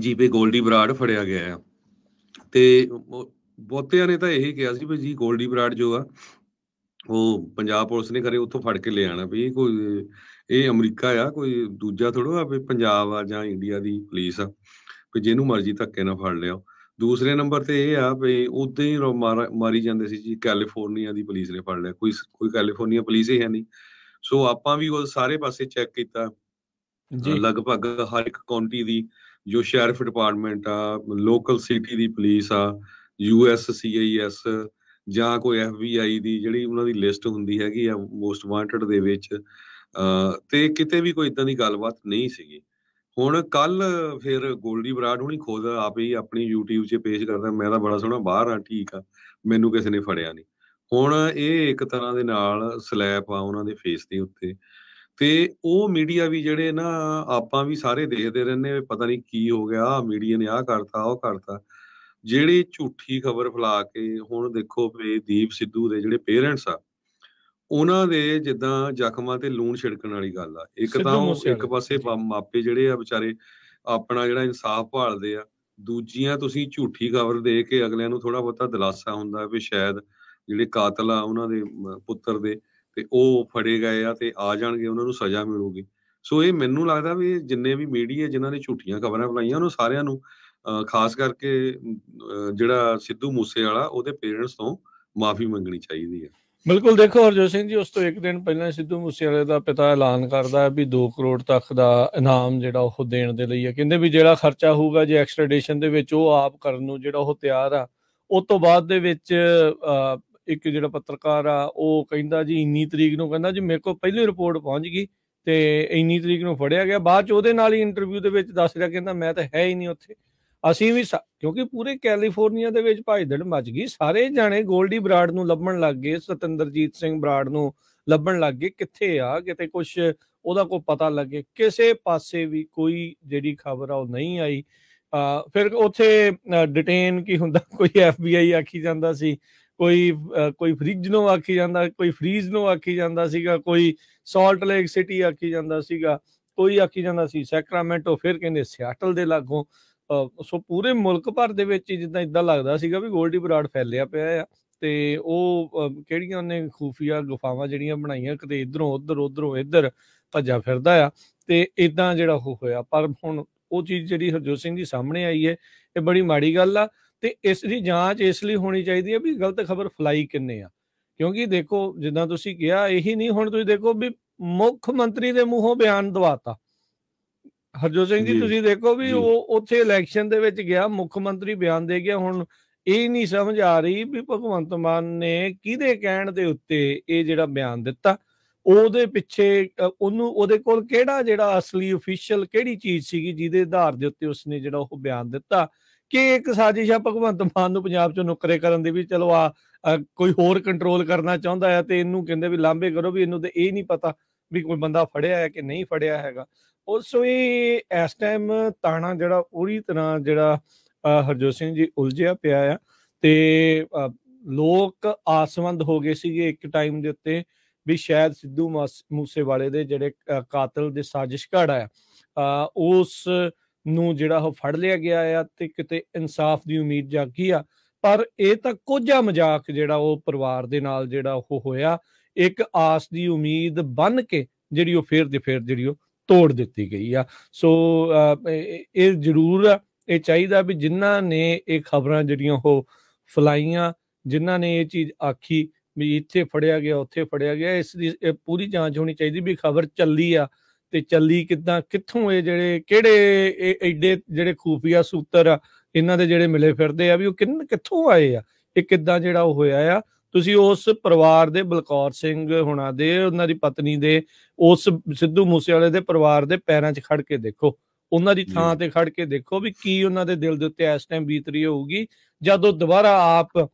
GPay 골ਡੀ Broad ਫੜਿਆ ਗਿਆ ਹੈ ਤੇ ਬਹੁਤਿਆਂ ਨੇ ਤਾਂ ਇਹੀ ਕਿਹਾ ਸੀ ਵੀ ਜੀ 골ਡੀ ਬਰਾਡ ਜੋ ਆ ਉਹ ਪੰਜਾਬ ਪੁਲਿਸ ਨੇ ਕਰੇ ਉੱਥੋਂ ਫੜ ਕੇ ਲੈ ਆਣਾ ਵੀ ਇਹ ਕੋਈ ਇਹ ਅਮਰੀਕਾ ਆ ਕੋਈ ਦੂਜਾ ਥੋੜਾ ਆ ਵੀ ਪੰਜਾਬ ਆ ਜਾਂ ਇੰਡੀਆ ਦੀ ਪੁਲਿਸ ਆ ਵੀ ਜਿਹਨੂੰ ਮਰਜ਼ੀ ਧੱਕੇ ਨਾਲ ਫੜ ਲਿਓ ਦੂਸਰੇ ਨੰਬਰ ਤੇ ਇਹ ਆ ਵੀ ਉਦੋਂ ਹੀ ਮਾਰੀ ਜਾਂਦੇ ਸੀ ਜੀ ਕੈਲੀਫੋਰਨੀਆ ਦੀ ਪੁਲਿਸ ਨੇ ਫੜ ਲਿਆ ਕੋਈ ਕੋਈ ਕੈਲੀਫੋਰਨੀਆ ਪੁਲਿਸ ਹੀ ਹੈ ਨਹੀਂ ਸੋ ਆਪਾਂ ਵੀ ਉਹ ਸਾਰੇ ਪਾਸੇ ਚੈੱਕ ਕੀਤਾ ਜੀ ਲਗਭਗ ਹਰ ਇੱਕ ਕਾਉਂਟੀ ਦੀ ਜੋ ਸ਼ੈਰਫ ਡਿਪਾਰਟਮੈਂਟ ਆ ਲੋਕਲ ਸਿਟੀ ਦੀ ਪੁਲਿਸ ਆ ਯੂਐਸਸੀਆਈਐਸ ਜਾਂ ਕੋਈ ਐਫਬੀਆਈ ਦੀ ਜਿਹੜੀ ਉਹਨਾਂ ਦੀ ਲਿਸਟ ਹੁੰਦੀ ਹੈਗੀ ਆ ਮੋਸਟ ਵਾਂਟਡ ਦੇ ਵਿੱਚ ਤੇ ਕਿਤੇ ਵੀ ਕੋਈ ਇਦਾਂ ਦੀ ਗੱਲਬਾਤ ਨਹੀਂ ਸੀਗੀ ਹੁਣ ਕੱਲ ਫਿਰ ਗੋਲਡੀ ਬਰਾੜ ਹੁਣੀ ਖੁਦ ਆਪ ਹੀ ਆਪਣੀ YouTube 'ਚ ਪੇਸ਼ ਕਰਦਾ ਮੈਂ ਤਾਂ ਬੜਾ ਸੋਹਣਾ ਬਾਹਰ ਆ ਠੀਕ ਆ ਮੈਨੂੰ ਕਿਸੇ ਨੇ ਫੜਿਆ ਨਹੀਂ ਹੁਣ ਇਹ ਇੱਕ ਤਰ੍ਹਾਂ ਦੇ ਨਾਲ ਸਲੈਪ ਆ ਉਹਨਾਂ ਦੇ ਫੇਸ ਦੇ ਉੱਤੇ ਤੇ ਉਹ ਮੀਡੀਆ ਵੀ ਜਿਹੜੇ ਨਾ ਆਪਾਂ ਵੀ ਸਾਰੇ ਦੇਖਦੇ ਰਹਿੰਦੇ ਪਤਾ ਨਹੀਂ ਕੀ ਹੋ ਗਿਆ ਮੀਡੀਆ ਨੇ ਆਹ ਕਰਤਾ ਉਹ ਕਰਤਾ ਜਿਹੜੀ ਝੂਠੀ ਖਬਰ ਫਲਾ ਕੇ ਹੁਣ ਦੇਖੋ ਵੀ ਦੀਪ ਸਿੱਧੂ ਦੇ ਜਿਹੜੇ ਪੇਰੈਂਟਸ ਆ ਉਹਨਾਂ ਦੇ ਜਿੱਦਾਂ ਜ਼ਖਮਾਂ ਤੇ ਲੂਣ ਛਿੜਕਣ ਵਾਲੀ ਗੱਲ ਆ ਇੱਕ ਤਾਂ ਇੱਕ ਪਾਸੇ ਮਾਪੇ ਜਿਹੜੇ ਆ ਵਿਚਾਰੇ ਆਪਣਾ ਜਿਹੜਾ ਇਨਸਾਫ ਭਾਲਦੇ ਆ ਦੂਜੀਆਂ ਤੁਸੀਂ ਝੂਠੀ ਖਬਰ ਦੇ ਕੇ ਅਗਲਿਆਂ ਨੂੰ ਥੋੜਾ ਬਹੁਤਾ ਦਿਲਾਸਾ ਹੁੰਦਾ ਵੀ ਸ਼ਾਇਦ ਜਿਹੜੇ ਕਾਤਲ ਆ ਉਹਨਾਂ ਦੇ ਪੁੱਤਰ ਦੇ ਤੇ ਉਹ ਫੜੇ ਗਏ ਆ ਤੇ ਆ ਜਾਣਗੇ ਉਹਨਾਂ ਨੂੰ ਸਜ਼ਾ ਮਿਲੂਗੀ ਸੋ ਇਹ ਮੈਨੂੰ ਲੱਗਦਾ ਵੀ ਜਿੰਨੇ ਵੀ ਮੀਡੀਆ ਜਿਨ੍ਹਾਂ ਨੇ ਝੂਠੀਆਂ ਖਬਰਾਂ ਫਲਾਈਆਂ ਉਹਨਾਂ ਸਾਰਿਆਂ ਨੂੰ ਖਾਸ ਕਰਕੇ ਜਿਹੜਾ ਸਿੱਧੂ ਮੂਸੇ ਵਾਲਾ ਉਹਦੇ ਪੇਰੈਂਟਸ ਤੋਂ ਮਾਫੀ ਮੰਗਣੀ ਚਾਹੀਦੀ ਹੈ ਬਿਲਕੁਲ ਦੇਖੋ ਹਰਜੋਤ ਸਿੰਘ ਜੀ ਉਸ ਤੋਂ ਇੱਕ ਦਿਨ ਪਹਿਲਾਂ ਸਿੱਧੂ ਮੂਸੇ ਵਾਲੇ ਦਾ ਪਿਤਾ ਐਲਾਨ ਕਰਦਾ ਵੀ 2 ਕਰੋੜ ਤੱਕ ਦਾ ਇਨਾਮ ਜਿਹੜਾ ਉਹ ਦੇਣ ਦੇ ਲਈ ਹੈ ਕਹਿੰਦੇ ਵੀ ਜਿਹੜਾ ਖਰਚਾ ਹੋਊਗਾ ਜੇ ਐਕਸਟ੍ਰੈਡੀਸ਼ਨ ਦੇ ਵਿੱਚ ਉਹ ਆਪ ਕਰਨ ਨੂੰ ਜਿਹੜਾ ਉਹ ਤਿਆਰ ਆ ਉਸ ਤੋਂ ਬਾਅਦ ਦੇ ਵਿੱਚ ਇੱਕ ਜਿਹੜਾ ਪੱਤਰਕਾਰ ਆ ਉਹ ਕਹਿੰਦਾ ਜੀ 19 ਤਰੀਕ ਨੂੰ ਕਹਿੰਦਾ ਜੀ ਮੇਰੇ ਕੋਲ ਪਹਿਲੀ ਰਿਪੋਰਟ ਪਹੁੰਚ ਗਈ ਤੇ 19 ਤਰੀਕ ਨੂੰ ਫੜਿਆ ਗਿਆ ਬਾਅਦ ਚ ਉਹਦੇ ਨਾਲ ਹੀ ਇੰਟਰਵਿਊ ਦੇ ਵਿੱਚ ਦੱਸ ਰਿਹਾ ਕਹਿੰਦਾ ਮੈਂ ਤਾਂ ਹੈ ਹੀ ਨਹੀਂ ਉੱਥੇ ਅਸੀਂ ਵੀ ਕਿਉਂਕਿ ਪੂਰੇ ਕੈਲੀਫੋਰਨੀਆ ਦੇ ਵਿੱਚ ਭਾਜਦੜ ਮਚ ਗਈ ਸਾਰੇ ਜਾਣੇ 골ਡੀ ਬਰਾਡ ਨੂੰ ਲੱਭਣ ਲੱਗ ਗਏ ਸਤਿੰਦਰਜੀਤ ਸਿੰਘ ਬਰਾਡ ਨੂੰ ਲੱਭਣ ਲੱਗ ਗਏ ਕਿੱਥੇ ਆ ਕਿਤੇ ਕੁਝ ਉਹਦਾ ਕੋਈ ਪਤਾ ਲੱਗੇ ਕਿਸੇ ਪਾਸੇ ਵੀ ਕੋਈ ਜਿਹੜੀ ਖਬਰ ਆ ਉਹ ਨਹੀਂ ਆਈ ਫਿਰ ਉੱਥੇ ਡਿਟੇਨ ਕੀ ਹੁੰਦਾ ਕੋਈ ਐਫਬੀਆਈ ਆਖੀ ਜਾਂਦਾ ਸੀ ਕੋਈ ਕੋਈ ਫ੍ਰਿਜ ਨੂੰ ਆਖੀ ਜਾਂਦਾ ਕੋਈ ਫ੍ਰੀਜ ਨੂੰ ਆਖੀ ਜਾਂਦਾ ਸੀਗਾ ਕੋਈ ਸਾਲਟ ਲੇਕ ਸਿਟੀ ਆਖੀ ਜਾਂਦਾ ਸੀਗਾ ਕੋਈ ਆਖੀ ਜਾਂਦਾ ਸੀ ਸੈਕਰਾਮੈਂਟੋ ਫਿਰ ਕਹਿੰਦੇ ਸਿਆਟਲ ਦੇ ਲਾਗੋਂ ਸੋ ਪੂਰੇ ਮੁਲਕ ਭਰ ਦੇ ਵਿੱਚ ਜਿੱਦਾਂ ਇਦਾਂ ਲੱਗਦਾ ਸੀਗਾ ਵੀ ਗੋਲਡੀ ਬਰਾਡ ਫੈਲਿਆ ਪਿਆ ਆ ਤੇ ਉਹ ਕਿਹੜੀਆਂ ਨੇ ਖੂਫੀਆ ਗੁਫਾਵਾਂ ਜਿਹੜੀਆਂ ਬਣਾਈਆਂ ਕਿਤੇ ਇਧਰੋਂ ਉਧਰ ਉਧਰੋਂ ਇਧਰ ਭੱਜਾ ਫਿਰਦਾ ਆ ਤੇ ਇਦਾਂ ਜਿਹੜਾ ਉਹ ਹੋਇਆ ਪਰ ਹੁਣ ਉਹ ਚੀਜ਼ ਜਿਹੜੀ ਹਰਜੋਤ ਸਿੰਘ ਦੀ ਸਾਹਮਣੇ ਆਈ ਹੈ ਇਹ ਬੜੀ ਮਾੜੀ ਗੱਲ ਆ ਤੇ ਇਸ ਦੀ ਜਾਂਚ ਇਸ ਲਈ ਹੋਣੀ ਚਾਹੀਦੀ ਹੈ ਵੀ ਗਲਤ ਖਬਰ ਫਲਾਈ ਕਿੰਨੇ ਆ ਕਿਉਂਕਿ ਦੇਖੋ ਜਿੱਦਾਂ ਤੁਸੀਂ ਕਿਹਾ ਇਹੀ ਨਹੀਂ ਹੁਣ ਤੁਸੀਂ ਦੇਖੋ ਵੀ ਮੁੱਖ ਮੰਤਰੀ ਦੇ ਮੂੰਹੋਂ ਬਿਆਨ ਦਵਾਤਾ ਹਰਜੋ ਸਿੰਘ ਜੀ ਤੁਸੀਂ ਦੇਖੋ ਵੀ ਉਹ ਉੱਥੇ ਇਲੈਕਸ਼ਨ ਦੇ ਵਿੱਚ ਗਿਆ ਮੁੱਖ ਮੰਤਰੀ ਬਿਆਨ ਦੇ ਗਿਆ ਹੁਣ ਇਹ ਨਹੀਂ ਸਮਝ ਆ ਰਹੀ ਵੀ ਭਗਵੰਤ ਮਾਨ ਨੇ ਕਿਹਦੇ ਕਹਿਣ ਦੇ ਉੱਤੇ ਇਹ ਜਿਹੜਾ ਬਿਆਨ ਦਿੱਤਾ ਉਹਦੇ ਪਿੱਛੇ ਉਹਨੂੰ ਉਹਦੇ ਕੋਲ ਕਿਹੜਾ ਜਿਹੜਾ ਅਸਲੀ ਅਫੀਸ਼ੀਅਲ ਕਿਹੜੀ ਚੀਜ਼ ਸੀਗੀ ਜਿਹਦੇ ਆਧਾਰ ਦੇ ਉੱਤੇ ਉਸਨੇ ਜਿਹੜਾ ਉਹ ਬਿਆਨ ਦਿੱਤਾ ਕਿ ਇੱਕ ਸਾਜ਼ਿਸ਼ ਆ ਭਗਵੰਤ ਮਾਨ ਨੂੰ ਪੰਜਾਬ ਚੋਂ ਨੁਕਰੇ ਕਰਨ ਦੀ ਵੀ ਚਲੋ ਆ ਕੋਈ ਹੋਰ ਕੰਟਰੋਲ ਕਰਨਾ ਚਾਹੁੰਦਾ ਹੈ ਤੇ ਇਹਨੂੰ ਕਹਿੰਦੇ ਵੀ ਲਾਂਬੇ ਕਰੋ ਵੀ ਇਹਨੂੰ ਤੇ ਇਹ ਨਹੀਂ ਪਤਾ ਵੀ ਕੋਈ ਬੰਦਾ ਫੜਿਆ ਹੈ ਕਿ ਨਹੀਂ ਫੜਿਆ ਹੈਗਾ ਉਸ ਵੀ ਇਸ ਟਾਈਮ ਤਾਣਾ ਜਿਹੜਾ ਪੂਰੀ ਤਰ੍ਹਾਂ ਜਿਹੜਾ ਹਰਜੋਤ ਸਿੰਘ ਜੀ ਉਲਝਿਆ ਪਿਆ ਆ ਤੇ ਲੋਕ ਆਸਵੰਦ ਹੋ ਗਏ ਸੀਗੇ ਇੱਕ ਟਾਈਮ ਦੇ ਉੱਤੇ ਵੀ ਸ਼ਾਇਦ ਸਿੱਧੂ ਮੂਸੇ ਵਾਲੇ ਦੇ ਜਿਹੜੇ ਕਾਤਲ ਦੇ ਸਾਜ਼ਿਸ਼ ਘੜ ਆ ਉਸ ਨੂੰ ਜਿਹੜਾ ਉਹ ਫੜ ਲਿਆ ਗਿਆ ਆ ਤੇ ਕਿਤੇ ਇਨਸਾਫ ਦੀ ਉਮੀਦ ਜਾਗੀ ਆ ਪਰ ਇਹ ਤਾਂ ਕੋਝਾ ਮਜ਼ਾਕ ਜਿਹੜਾ ਉਹ ਪਰਿਵਾਰ ਦੇ ਨਾਲ ਜਿਹੜਾ ਉਹ ਹੋਇਆ ਇੱਕ ਆਸ ਦੀ ਉਮੀਦ ਬਨ ਕੇ ਜਿਹੜੀ ਉਹ ਫੇਰ ਦੇ ਫੇਰ ਜਿਹੜੀ ਉਹ ਤੋੜ ਦਿੱਤੀ ਗਈ ਆ ਸੋ ਇਹ ਜ਼ਰੂਰ ਇਹ ਚਾਹੀਦਾ ਵੀ ਜਿਨ੍ਹਾਂ ਨੇ ਇਹ ਖਬਰਾਂ ਜਿਹੜੀਆਂ ਉਹ ਫਲਾਈਆਂ ਜਿਨ੍ਹਾਂ ਨੇ ਇਹ ਚੀਜ਼ ਆਖੀ ਵੀ ਇੱਥੇ ਫੜਿਆ ਗਿਆ ਉੱਥੇ ਫੜਿਆ ਗਿਆ ਇਸ ਦੀ ਪੂਰੀ ਜਾਂਚ ਹੋਣੀ ਚਾਹੀਦੀ ਵੀ ਖਬਰ ਚੱਲੀ ਆ ਤੇ ਚੱਲੀ ਕਿਦਾਂ ਕਿੱਥੋਂ ਇਹ ਜਿਹੜੇ ਕਿਹੜੇ ਇਹ ਐਡੇ ਜਿਹੜੇ ਖੂਫੀਆ ਸੂਤਰ ਆ ਇਹਨਾਂ ਦੇ ਜਿਹੜੇ ਮਿਲੇ ਫਿਰਦੇ ਆ ਵੀ ਉਹ ਕਿੰਨ ਕਿੱਥੋਂ ਆਏ ਆ ਇਹ ਕਿਦਾਂ ਜਿਹੜਾ ਉਹ ਹੋਇਆ ਆ ਤੁਸੀਂ ਉਸ ਪਰਿਵਾਰ ਦੇ ਬਲਕੌਰ ਸਿੰਘ ਹੁਣਾ ਦੇ ਉਹਨਾਂ ਦੀ ਪਤਨੀ ਦੇ ਉਸ ਸਿੱਧੂ ਮੂਸੇਵਾਲੇ ਦੇ ਪਰਿਵਾਰ ਦੇ ਪੈਰਾਂ 'ਚ ਖੜ ਕੇ ਦੇਖੋ ਉਹਨਾਂ ਦੀ ਥਾਂ ਤੇ ਖੜ ਕੇ ਦੇਖੋ ਵੀ ਕੀ ਉਹਨਾਂ ਦੇ ਦਿਲ ਦੇ ਉੱਤੇ ਇਸ ਟਾਈਮ ਬੀਤ ਰਹੀ ਹੋਊਗੀ ਜਦੋਂ ਦੁਬਾਰਾ ਆਪ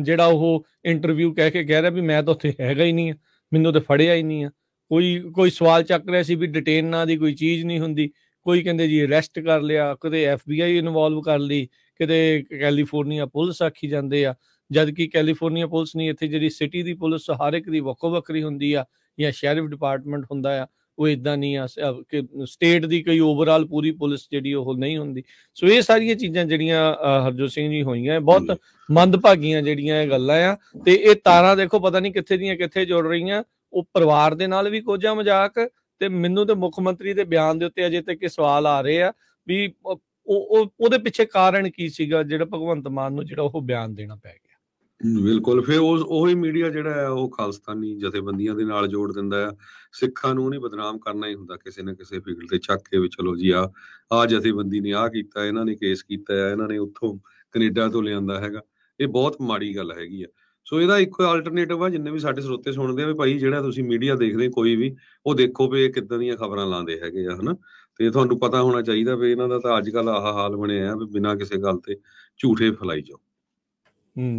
ਜਿਹੜਾ ਉਹ ਇੰਟਰਵਿਊ ਕਹਿ ਕੇ ਕਹਿ ਰਿਹਾ ਵੀ ਮੈਂ ਤਾਂ ਉੱਥੇ ਹੈਗਾ ਹੀ ਨਹੀਂ ਮੈਨੂੰ ਤਾਂ ਫੜਿਆ ਹੀ ਨਹੀਂ ਆ ਕੋਈ ਕੋਈ ਸਵਾਲ ਚੱਕ ਰਿਹਾ ਸੀ ਵੀ ਡਿਟੇਨ ਨਾ ਦੀ ਕੋਈ ਚੀਜ਼ ਨਹੀਂ ਹੁੰਦੀ ਕੋਈ ਕਹਿੰਦੇ ਜੀ ਅਰੈਸਟ ਕਰ ਲਿਆ ਕਦੇ ਐਫਬੀਆਈ ਇਨਵੋਲਵ ਕਰ ਲਈ ਕਿਤੇ ਕੈਲੀਫੋਰਨੀਆ ਪੁਲਿਸ ਆਖੀ ਜਾਂਦੇ ਆ ਜਦ ਕਿ ਕੈਲੀਫੋਰਨੀਆ ਪੁਲਿਸ ਨਹੀਂ ਇੱਥੇ ਜਿਹੜੀ ਸਿਟੀ ਦੀ ਪੁਲਿਸ ਹਰ ਇੱਕ ਦੀ ਵੱਖੋ ਵੱਖਰੀ ਹੁੰਦੀ ਆ ਜਾਂ ਸ਼ੈਰਿਫ ਡਿਪਾਰਟਮੈਂਟ ਹੁੰਦਾ ਆ ਉਹ ਇਦਾਂ ਨਹੀਂ ਆ ਕਿ ਸਟੇਟ ਦੀ ਕੋਈ ਓਵਰਆਲ ਪੂਰੀ ਪੁਲਿਸ ਜਿਹੜੀ ਉਹ ਨਹੀਂ ਹੁੰਦੀ ਸੋ ਇਹ ਸਾਰੀਆਂ ਚੀਜ਼ਾਂ ਜਿਹੜੀਆਂ ਹਰਜੋਤ ਸਿੰਘ ਜੀ ਹੋਈਆਂ ਬਹੁਤ ਮੰਦਭਾਗੀਆਂ ਜਿਹੜੀਆਂ ਇਹ ਗੱਲਾਂ ਆ ਤੇ ਇਹ ਤਾਰਾਂ ਦੇਖੋ ਪਤਾ ਨਹੀਂ ਕਿੱਥੇ ਦੀਆਂ ਕਿੱਥੇ ਜੁੜ ਰਹੀਆਂ ਉਹ ਪਰਿਵਾਰ ਦੇ ਨਾਲ ਵੀ ਕੋਝਾ ਮਜ਼ਾਕ ਤੇ ਮੈਨੂੰ ਤੇ ਮੁੱਖ ਮੰਤਰੀ ਦੇ ਬਿਆਨ ਦੇ ਉੱਤੇ ਅਜੇ ਤੱਕ ਇਹ ਸਵਾਲ ਆ ਰਹੇ ਆ ਵੀ ਉਹ ਉਹਦੇ ਪਿੱਛੇ ਕਾਰਨ ਕੀ ਸੀਗਾ ਜਿਹੜਾ ਭਗਵੰਤ ਮਾਨ ਨੂੰ ਜਿਹੜਾ ਉਹ ਬਿਆਨ ਦੇਣਾ ਪੈ ਗਿਆ ਬਿਲਕੁਲ ਫਿਰ ਉਹ ਉਹੀ ਮੀਡੀਆ ਜਿਹੜਾ ਹੈ ਉਹ ਖਾਲਸਤਾਨੀ ਜਥੇਬੰਦੀਆਂ ਦੇ ਨਾਲ ਜੋੜ ਦਿੰਦਾ ਹੈ ਸਿੱਖਾਂ ਨੂੰ ਨਹੀਂ ਬਦਨਾਮ ਕਰਨਾ ਹੀ ਹੁੰਦਾ ਕਿਸੇ ਨਾ ਕਿਸੇ ਫੀਲਡ ਤੇ ਚੱਕ ਕੇ ਵੀ ਚਲੋ ਜੀ ਆ ਆ ਜਥੇਬੰਦੀ ਨੇ ਆ ਕੀਤਾ ਇਹਨਾਂ ਨੇ ਕੇਸ ਕੀਤਾ ਹੈ ਇਹਨਾਂ ਨੇ ਉੱਥੋਂ ਕੈਨੇਡਾ ਤੋਂ ਲਿਆਂਦਾ ਹੈਗਾ ਇਹ ਬਹੁਤ ਮਾੜੀ ਗੱਲ ਹੈਗੀ ਆ ਸੋ ਇਹਦਾ ਇੱਕੋ ਆਲਟਰਨੇਟਿਵ ਆ ਜਿੰਨੇ ਵੀ ਸਾਡੇ ਸਰੋਤੇ ਸੁਣਦੇ ਆ ਵੀ ਭਾਈ ਜਿਹੜਾ ਤੁਸੀਂ ਮੀਡੀਆ ਦੇਖਦੇ ਕੋਈ ਵੀ ਉਹ ਦੇਖੋ ਵੀ ਇਹ ਕਿੱਦਾਂ ਦੀਆਂ ਖਬਰਾਂ ਲਾਉਂਦੇ ਹੈਗੇ ਆ ਹਨਾ ਤੇ ਤੁਹਾਨੂੰ ਪਤਾ ਹੋਣਾ ਚਾਹੀਦਾ ਵੀ ਇਹਨਾਂ ਦਾ ਤਾਂ ਅੱਜ ਕੱਲ ਆਹ ਹਾਲ ਬਣਿਆ ਆ ਵੀ ਬਿਨਾਂ ਕਿਸੇ ਗੱਲ ਤੇ ਝੂਠੇ ਫਲਾਈ ਜਾਓ ਹੂੰ